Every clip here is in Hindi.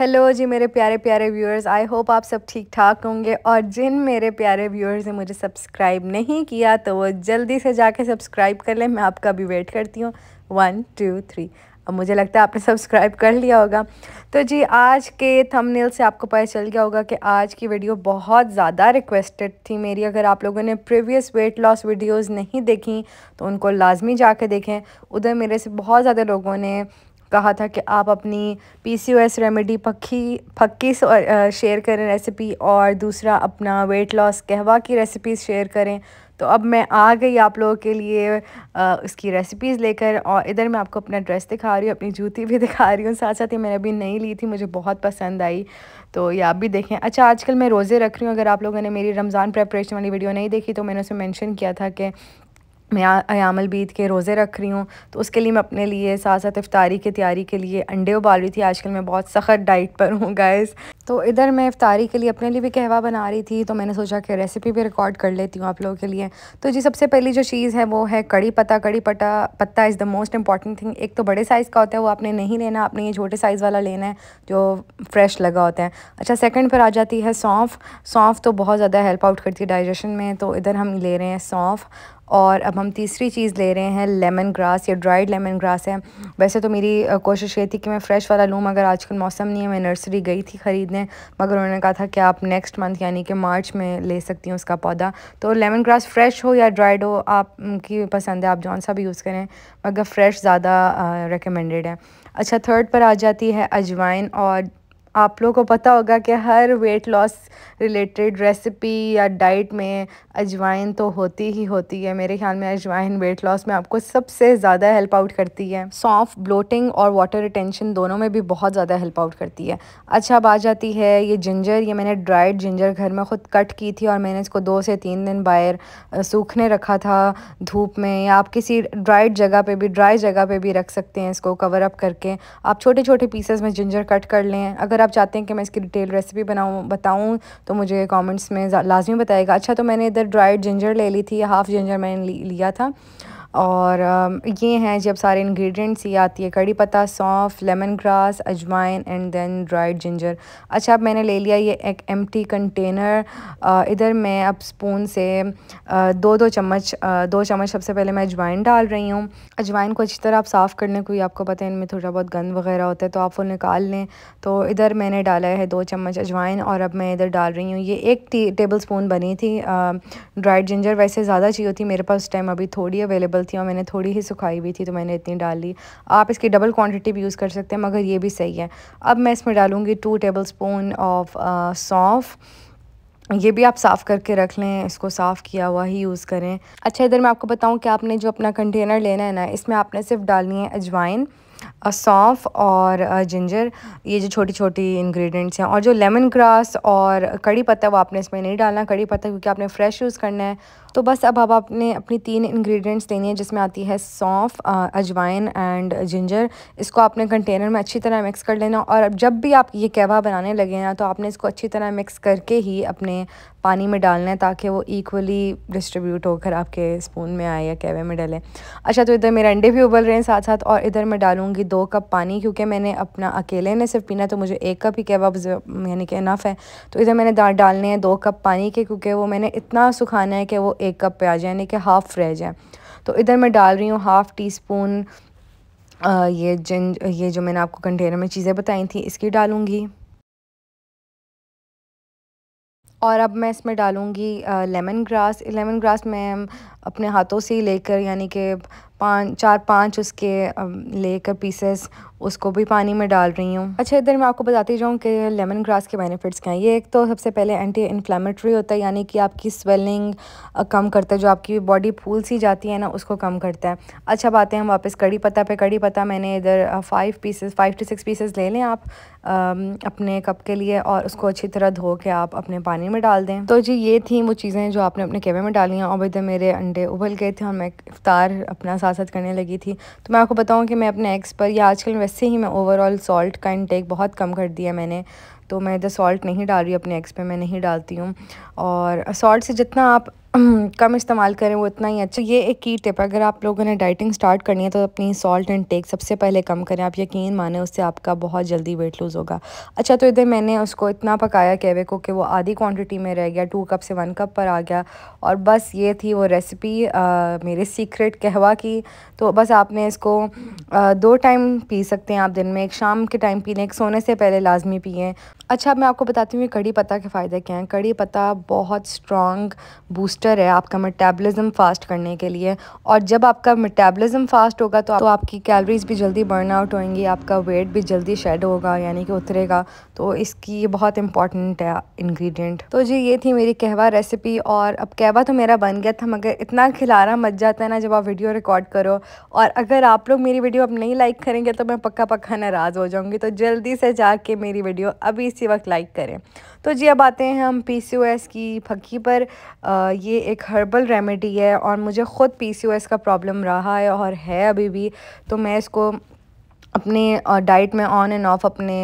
हेलो जी मेरे प्यारे प्यारे व्यूअर्स आई होप आप सब ठीक ठाक होंगे और जिन मेरे प्यारे व्यूअर्स ने मुझे सब्सक्राइब नहीं किया तो वो जल्दी से जाके सब्सक्राइब कर लें मैं आपका भी वेट करती हूँ वन टू थ्री अब मुझे लगता है आपने सब्सक्राइब कर लिया होगा तो जी आज के थंबनेल से आपको पता चल गया होगा कि आज की वीडियो बहुत ज़्यादा रिक्वेस्टेड थी मेरी अगर आप लोगों ने प्रीवियस वेट लॉस वीडियोस नहीं देखी तो उनको लाजमी जा देखें उधर मेरे से बहुत ज़्यादा लोगों ने कहा था कि आप अपनी पीसीओएस रेमेडी पक्की पक्की शेयर करें रेसिपी और दूसरा अपना वेट लॉस कहवा की रेसिपीज़ शेयर करें तो अब मैं आ गई आप लोगों के लिए आ, उसकी रेसिपीज़ लेकर और इधर मैं आपको अपना ड्रेस दिखा रही हूँ अपनी जूती भी दिखा रही हूँ साथ साथ ही मैंने अभी नई ली थी मुझे बहुत पसंद आई तो ये आप भी देखें अच्छा आजकल मैं रोज़े रख रही हूँ अगर आप लोगों ने मेरी रमज़ान प्रेपरेशन वाली वीडियो नहीं देखी तो मैंने उसमें मैंशन किया था कि मैं अयामल बीत के रोज़े रख रही हूँ तो उसके लिए मैं अपने लिए साथ साथ इफ्तारी की तैयारी के लिए अंडे उबाल रही थी आजकल मैं बहुत सख्त डाइट पर हूँ गैस तो इधर मैं इफ्तारी के लिए अपने लिए भी कहवा बना रही थी तो मैंने सोचा कि रेसिपी भी रिकॉर्ड कर लेती हूँ आप लोगों के लिए तो जी सबसे पहली जो चीज़ है वो है कड़ी पत्ता कड़ी पट्टा पत्ता is the most important thing एक तो बड़े साइज़ का होता है वो आपने नहीं लेना आपने ये छोटे साइज़ वाला लेना है जो फ्रेश लगा होता है अच्छा सेकेंड पर आ जाती है सौंफ सौंफ तो बहुत ज़्यादा हेल्प आउट करती है डाइजेशन में तो इधर हम ले रहे हैं सौंफ और अब हम तीसरी चीज़ ले रहे हैं लेमन ग्रास या ड्राइड लेमन ग्रास है वैसे तो मेरी कोशिश ये थी कि मैं फ़्रेश वाला लूँ मगर आजकल मौसम नहीं है मैं नर्सरी गई थी ख़रीदने मगर उन्होंने कहा था कि आप नेक्स्ट मंथ यानी कि मार्च में ले सकती हूँ उसका पौधा तो लेमन ग्रास फ्रेश हो या ड्राइड हो आपकी पसंद है आप जौन सा भी यूज़ करें मगर फ़्रेश ज़्यादा रिकमेंडेड है अच्छा थर्ड पर आ जाती है अजवाइन और आप लोगों को पता होगा कि हर वेट लॉस रिलेटेड रेसिपी या डाइट में अजवाइन तो होती ही होती है मेरे ख्याल में अजवाइन वेट लॉस में आपको सबसे ज़्यादा हेल्प आउट करती है सौंफ ब्लोटिंग और वाटर रिटेंशन दोनों में भी बहुत ज़्यादा हेल्प आउट करती है अच्छा अब आ जाती है ये जिंजर ये मैंने ड्राइड जिंजर घर में ख़ुद कट की थी और मैंने इसको दो से तीन दिन बाहर सूखने रखा था धूप में या आप किसी ड्राइड जगह पर भी ड्राई जगह पर भी रख सकते हैं इसको कवर अप करके आप छोटे छोटे पीसेस में जिंजर कट कर लें अगर आप चाहते हैं कि मैं इसकी डिटेल रेसिपी बनाऊँ बताऊँ तो मुझे कमेंट्स में लाजमी बताएगा अच्छा तो मैंने इधर ड्राइड जिंजर ले ली थी हाफ़ जिंजर मैंने लिया था और um, ये हैं जब सारे इंग्रेडिएंट्स ये आती है कड़ी पत्ता सौंफ लेमन ग्रास अजवाइन एंड देन ड्राइड जिंजर अच्छा अब मैंने ले लिया ये एक एम्प्टी कंटेनर इधर मैं अब स्पून से दो दो चम्मच दो चम्मच सबसे पहले मैं अजवाइन डाल रही हूँ अजवाइन को अच्छी तरह आप साफ़ करने को ही आपको पता है इनमें थोड़ा बहुत गंद वगैरह होता है तो आप वो निकाल लें तो इधर मैंने डाला है दो चम्मच अजवाइन और अब मैं इधर डाल रही हूँ ये एक टेबल स्पून बनी थी ड्राइड जिंजर वैसे ज़्यादा चाहिए होती मेरे पास टाइम अभी थोड़ी अवेलेबल थी और मैंने थोड़ी ही सुखाई हुई थी तो मैंने इतनी डाल ली आप इसकी डबल क्वांटिटी भी यूज़ कर सकते हैं मगर ये भी सही है अब मैं इसमें डालूँगी टू टेबल स्पून ऑफ सौंफ ये भी आप साफ़ करके रख लें इसको साफ़ किया हुआ ही यूज़ करें अच्छा इधर मैं आपको बताऊँ कि आपने जो अपना कंटेनर लेना है ना इसमें आपने सिर्फ डालनी है अजवाइन सौंफ और जिंजर ये जो छोटी छोटी इंग्रेडिएंट्स हैं और जो लेमन ग्रास और कड़ी पत्ता वो आपने इसमें नहीं डालना कड़ी पत्ता क्योंकि आपने फ्रेश यूज़ करना है तो बस अब अब आपने अपनी तीन इंग्रेडिएंट्स लेनी है जिसमें आती है सौंफ अजवाइन एंड जिंजर इसको आपने कंटेनर में अच्छी तरह मिक्स कर लेना और अब जब भी आप ये कहवा बनाने लगे ना तो आपने इसको अच्छी तरह मिक्स करके ही अपने पानी में डालना है ताकि वो इक्वली डिस्ट्रीब्यूट होकर आपके स्पून में आए या कैवे में डले अच्छा तो इधर मेरे अंडे भी उबल रहे हैं साथ साथ और इधर मैं डालूँगी दो कप पानी क्योंकि मैंने अपना अकेले ने सिर्फ पीना तो मुझे एक कप ही कैवा यानी कि इनफ है तो इधर मैंने डालने हैं दो कप पानी के क्योंकि वो मैंने इतना सुखाना है कि वो एक कप पे आ जाए यानी कि हाफ़ रह जाए तो इधर मैं डाल रही हूँ हाफ़ टी स्पून ये जिन ये जो मैंने आपको कंटेनर में चीज़ें बताई थी इसकी डालूँगी और अब मैं इसमें डालूँगी लेमन ग्रास लेमन ग्रास मैं अपने हाथों से ही लेकर यानी कि पाँच चार पाँच उसके लेकर पीसेस उसको भी पानी में डाल रही हूँ अच्छा इधर मैं आपको बताती जाऊँ कि लेमन ग्रास के बेनिफिट्स क्या हैं ये एक तो सबसे पहले एंटी इन्फ्लेमेटरी होता है यानी कि आपकी स्वेलिंग कम करता है जो आपकी बॉडी फूल सी जाती है ना उसको कम करता है अच्छा बातें हम वापस कड़ी पत्ता पे कड़ी पत्ता मैंने इधर five pieces five two six pieces ले लें आप अपने कप के लिए और उसको अच्छी तरह धो के आप अपने पानी में डाल दें तो जी ये थी वो चीज़ें जो आपने अपने केवे में डाली हैं और इधर मेरे अंडे उबल गए थे और मैं इफ्तार अपना साथ साथ करने लगी थी तो मैं आपको बताऊँ कि मैं अपने एक्स पर या आजकल वैसे ही मैं ओवरऑल सॉल्ट का इनटेक बहुत कम कर दिया मैंने तो मैं इधर सॉल्ट नहीं डाल रही अपने एग्स पे मैं नहीं डालती हूँ और सॉल्ट से जितना आप कम इस्तेमाल करें वो इतना ही अच्छा ये एक की टिप अगर आप लोगों ने डाइटिंग स्टार्ट करनी है तो अपनी सॉल्ट एंड टेक सबसे पहले कम करें आप यकीन माने उससे आपका बहुत जल्दी वेट लूज़ होगा अच्छा तो इधर मैंने उसको इतना पकाया कैवे को कि वो आधी क्वांटिटी में रह गया टू कप से वन कप पर आ गया और बस ये थी वो रेसिपी मेरे सीक्रेट कहवा की तो बस आपने इसको आ, दो टाइम पी सकते हैं आप दिन में एक शाम के टाइम पी लें एक सोने से पहले लाजमी पिए अच्छा मैं आपको बताती हूँ कड़ी पत्ता के फ़ायदे क्या हैं कड़ी पत्ता बहुत स्ट्रॉन्ग बूस्टर है आपका मेटाबॉलिज्म फास्ट करने के लिए और जब आपका मेटाबॉलिज्म फास्ट होगा तो, तो आपकी कैलोरीज भी जल्दी बर्न आउट होंगी आपका वेट भी जल्दी शेड होगा यानी कि उतरेगा तो इसकी ये बहुत इंपॉर्टेंट है इन्ग्रीडियंट तो जी ये थी मेरी कहवा रेसिपी और अब कहवा तो मेरा बन गया था मगर इतना खिलारा मच जाता है ना जब आप वीडियो रिकॉर्ड करो और अगर आप लोग मेरी वीडियो अब नहीं लाइक करेंगे तो मैं पक्का पक्का नाराज़ हो जाऊँगी तो जल्दी से जाके मेरी वीडियो अभी इसी वक्त लाइक करें तो जी अब आते हैं हम पीसीओएस की फक्की पर आ, ये एक हर्बल रेमेडी है और मुझे ख़ुद पीसीओएस का प्रॉब्लम रहा है और है अभी भी तो मैं इसको अपने डाइट में ऑन एंड ऑफ अपने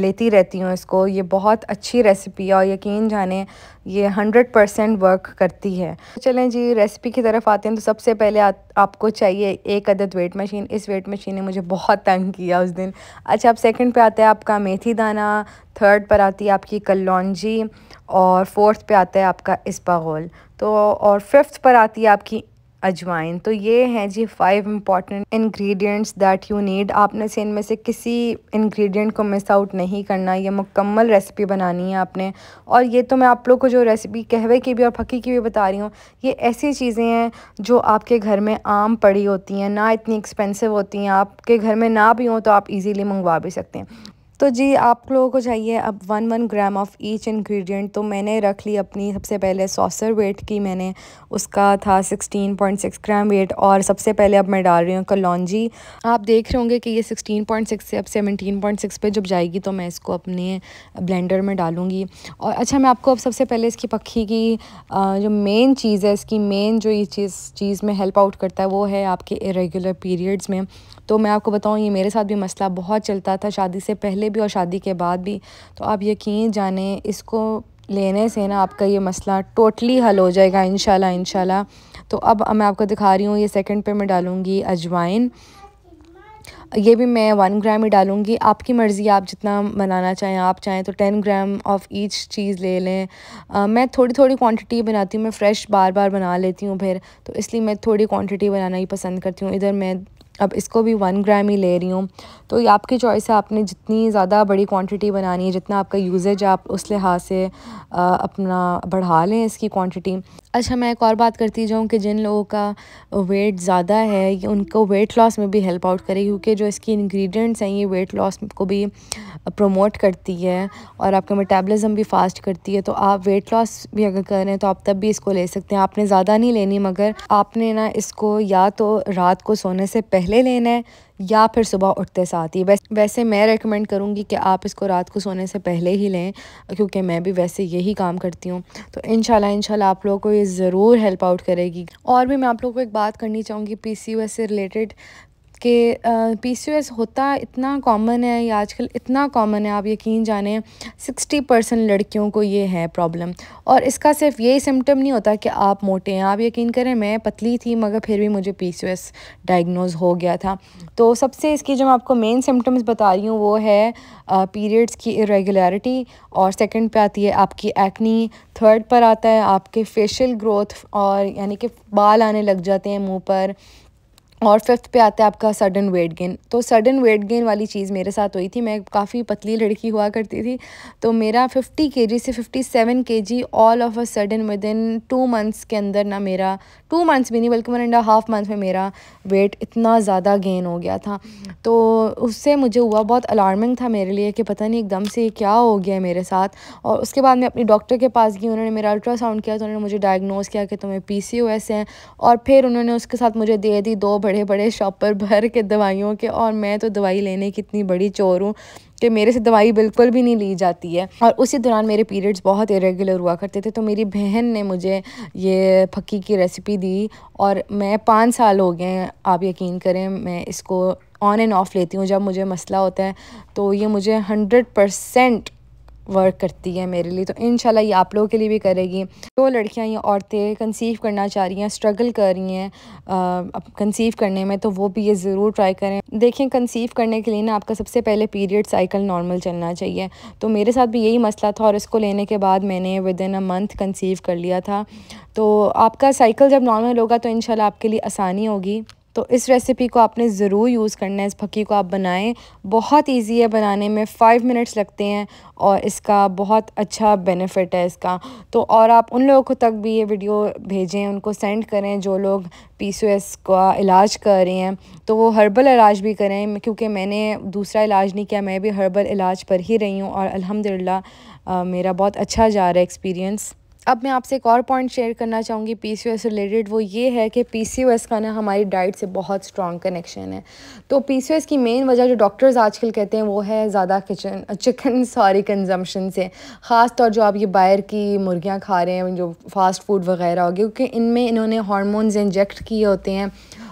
लेती रहती हूँ इसको ये बहुत अच्छी रेसिपी है और यकीन जाने ये हंड्रेड परसेंट वर्क करती है चलें जी रेसिपी की तरफ आते हैं तो सबसे पहले आ, आपको चाहिए एक अदद वेट मशीन इस वेट मशीन ने मुझे बहुत तंग किया उस दिन अच्छा अब सेकंड पे आता है आपका मेथी दाना थर्ड पर आती है आपकी कलौजी और फोर्थ पर आता है आपका इस्पागोल तो और फिफ्थ पर आती है आपकी अजवाइन तो ये हैं जी five important ingredients that you need आपने से इनमें से किसी इंग्रेडिएंट को मिस आउट नहीं करना ये मुकम्मल रेसिपी बनानी है आपने और ये तो मैं आप लोग को जो रेसिपी कहवे की भी और फकी की भी बता रही हूँ ये ऐसी चीज़ें हैं जो आपके घर में आम पड़ी होती हैं ना इतनी एक्सपेंसिव होती हैं आपके घर में ना भी हों तो आप ईजिली मंगवा भी सकते हैं तो जी आप लोगों को चाहिए अब one one gram of each ingredient तो मैंने रख ली अपनी सबसे पहले सॉसर वेट की मैंने उसका था sixteen point six gram weight और सबसे पहले अब मैं डाल रही हूँ कलौजी आप देख रहे होंगे कि ये सिक्सटीन पॉइंट सिक्स से अब पॉइंट सिक्स पर जब जाएगी तो मैं इसको अपने ब्लेंडर में डालूँगी और अच्छा मैं आपको अब सबसे पहले इसकी पक्की की जो मेन चीज़ है इसकी मेन जो ये चीज़ चीज़ में हेल्प आउट करता है वो है आपके इरेगुलर पीरियड्स में तो मैं आपको बताऊँ ये मेरे साथ भी मसला बहुत चलता था शादी से पहले भी और शादी के बाद भी तो आप यकीन जाने इसको लेने से ना आपका ये मसला टोटली हल हो जाएगा इन शाला तो अब मैं आपको दिखा रही हूँ ये सेकंड पे मैं डालूँगी अजवाइन ये भी मैं वन ग्राम ही डालूँगी आपकी मर्ज़ी आप जितना बनाना चाहें आप चाहें तो टेन ग्राम ऑफ ईच चीज़ ले लें मैं थोड़ी थोड़ी क्वांटिटी बनाती हूँ मैं फ़्रेश बार बार बना लेती हूँ फिर तो इसलिए मैं थोड़ी क्वांटिटी बनाना ही पसंद करती हूँ इधर मैं अब इसको भी वन ग्राम ही ले रही हूँ तो ये आपकी चॉइस है आपने जितनी ज़्यादा बड़ी क्वांटिटी बनानी है जितना आपका यूजेज है आप उस लिहाज से अपना बढ़ा लें इसकी क्वांटिटी अच्छा मैं एक और बात करती जाऊँ कि जिन लोगों का वेट ज़्यादा है उनको वेट लॉस में भी हेल्प आउट करेगी क्योंकि जो इसकी इंग्रेडिएंट्स हैं ये वेट लॉस को भी प्रमोट करती है और आपका मेटाबॉलिज्म भी फास्ट करती है तो आप वेट लॉस भी अगर कर रहे हैं तो आप तब भी इसको ले सकते हैं आपने ज़्यादा नहीं लेनी मगर आपने ना इसको या तो रात को सोने से पहले लेना है या फिर सुबह उठते साथ ही वैसे मैं रेकमेंड करूँगी कि आप इसको रात को सोने से पहले ही लें क्योंकि मैं भी वैसे यही काम करती हूँ तो इन शाह आप लोगों को ये ज़रूर हेल्प आउट करेगी और भी मैं आप लोगों को एक बात करनी चाहूँगी पी सी से रिलेटेड कि पी सी होता इतना कॉमन है या आजकल इतना कॉमन है आप यकीन जाने सिक्सटी परसेंट लड़कियों को ये है प्रॉब्लम और इसका सिर्फ यही सिम्टम नहीं होता कि आप मोटे हैं आप यकीन करें मैं पतली थी मगर फिर भी मुझे पी सी डायग्नोज हो गया था तो सबसे इसकी जो मैं आपको मेन सिम्टम्स बता रही हूँ वो है पीरियड्स की इरेगुलरिटी और सेकेंड पर आती है आपकी एक्नी थर्ड पर आता है आपके फेशियल ग्रोथ और यानी कि बाल आने लग जाते हैं मुँह पर और फिफ्थ पे आता है आपका सडन वेट गेन तो सडन वेट गेन वाली चीज़ मेरे साथ हुई थी मैं काफ़ी पतली लड़की हुआ करती थी तो मेरा 50 के से 57 seven K G all of a sudden within two months के अंदर ना मेरा टू मंथ्स भी नहीं बल्कि वन एंड हाफ मंथ में मेरा वेट इतना ज़्यादा गेन हो गया था तो उससे मुझे हुआ बहुत अलार्मिंग था मेरे लिए कि पता नहीं एकदम से क्या हो गया मेरे साथ और उसके बाद मैं अपनी डॉक्टर के पास गई उन्होंने मेरा अल्ट्रासाउंड किया तो उन्होंने मुझे डायग्नोज़ किया कि तुम्हें पी सी ओ एस है और फिर उन्होंने उसके साथ मुझे दे दी दो बड़े बड़े शॉपर भर के दवाइयों के और मैं तो दवाई लेने की इतनी बड़ी चोर हूँ कि मेरे से दवाई बिल्कुल भी नहीं ली जाती है और उसी दौरान मेरे पीरियड्स बहुत इरेगुलर हुआ करते थे तो मेरी बहन ने मुझे ये फक्की की रेसिपी दी और मैं पाँच साल हो गए आप यकीन करें मैं इसको ऑन एंड ऑफ़ लेती हूँ जब मुझे मसला होता है तो ये मुझे हंड्रेड परसेंट वर्क करती है मेरे लिए तो इन ये आप लोगों के लिए भी करेगी जो तो लड़कियां या औरतें कंसीव करना चाह रही हैं स्ट्रगल कर रही हैं कंसीव करने में तो वो भी ये ज़रूर ट्राई करें देखें कंसीव करने के लिए ना आपका सबसे पहले पीरियड साइकिल नॉर्मल चलना चाहिए तो मेरे साथ भी यही मसला था और इसको लेने के बाद मैंने within a month conceive कर लिया था तो आपका साइकिल जब नॉर्मल होगा तो इन आपके लिए आसानी होगी तो इस रेसिपी को आपने ज़रूर यूज़ करना है इस भक्की को आप बनाएं बहुत इजी है बनाने में फ़ाइव मिनट्स लगते हैं और इसका बहुत अच्छा बेनिफिट है इसका तो और आप उन लोगों को तक भी ये वीडियो भेजें उनको सेंड करें जो लोग पीसीओएस का इलाज कर रहे हैं तो वो हर्बल इलाज भी करें क्योंकि मैंने दूसरा इलाज नहीं किया मैं भी हर्बल इलाज पर ही रही हूँ और अलहमदिल्ला मेरा बहुत अच्छा जा रहा है एक्सपीरियंस अब मैं आपसे एक और पॉइंट शेयर करना चाहूँगी पी सी एस रिलेटेड वो ये है कि पी सी एस का ना हमारी डाइट से बहुत स्ट्रॉन्ग कनेक्शन है तो पी सी एस की मेन वजह जो डॉक्टर्स आजकल कहते हैं वो है ज़्यादा किचन चिकन सॉरी कंजम्पशन से ख़ास तौर जो आप ये बाहर की मुर्गियाँ खा रहे हैं जो फास्ट फूड वगैरह हो गए क्योंकि इनमें इन्होंने हारमोनस इंजेक्ट किए होते हैं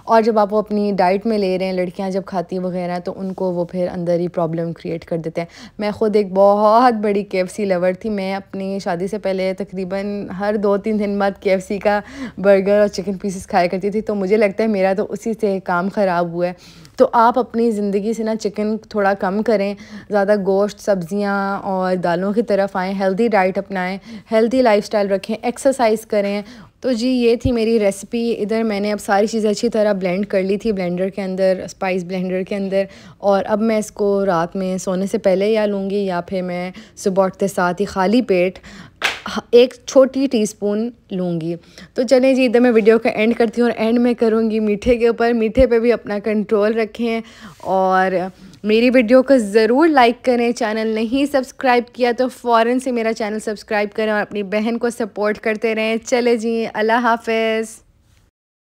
और जब आप वो अपनी डाइट में ले रहे हैं लड़कियाँ जब खाती वगैरह तो उनको वो फिर अंदर ही प्रॉब्लम क्रिएट कर देते हैं मैं ख़ुद एक बहुत बड़ी के लवर थी मैं अपनी शादी से पहले तकरीबन हर दो तीन दिन बाद के का बर्गर और चिकन पीसेस खाया करती थी तो मुझे लगता है मेरा तो उसी से काम ख़राब हुआ है तो आप अपनी ज़िंदगी से ना चिकन थोड़ा कम करें ज़्यादा गोश्त सब्ज़ियाँ और दालों की तरफ आएँ हेल्दी डाइट अपनाएं हेल्दी लाइफस्टाइल रखें एक्सरसाइज करें तो जी ये थी मेरी रेसिपी इधर मैंने अब सारी चीज़ें अच्छी तरह ब्लेंड कर ली थी ब्लेंडर के अंदर स्पाइस ब्लेंडर के अंदर और अब मैं इसको रात में सोने से पहले या लूँगी या फिर मैं सुबह उठते साथ ही खाली पेट एक छोटी टीस्पून लूँगी तो चलें जी इधर मैं वीडियो का एंड करती हूँ और एंड में करूँगी मीठे के ऊपर मीठे पे भी अपना कंट्रोल रखें और मेरी वीडियो को ज़रूर लाइक करें चैनल नहीं सब्सक्राइब किया तो फ़ौर से मेरा चैनल सब्सक्राइब करें और अपनी बहन को सपोर्ट करते रहें चले जी अल्लाह हाफिज़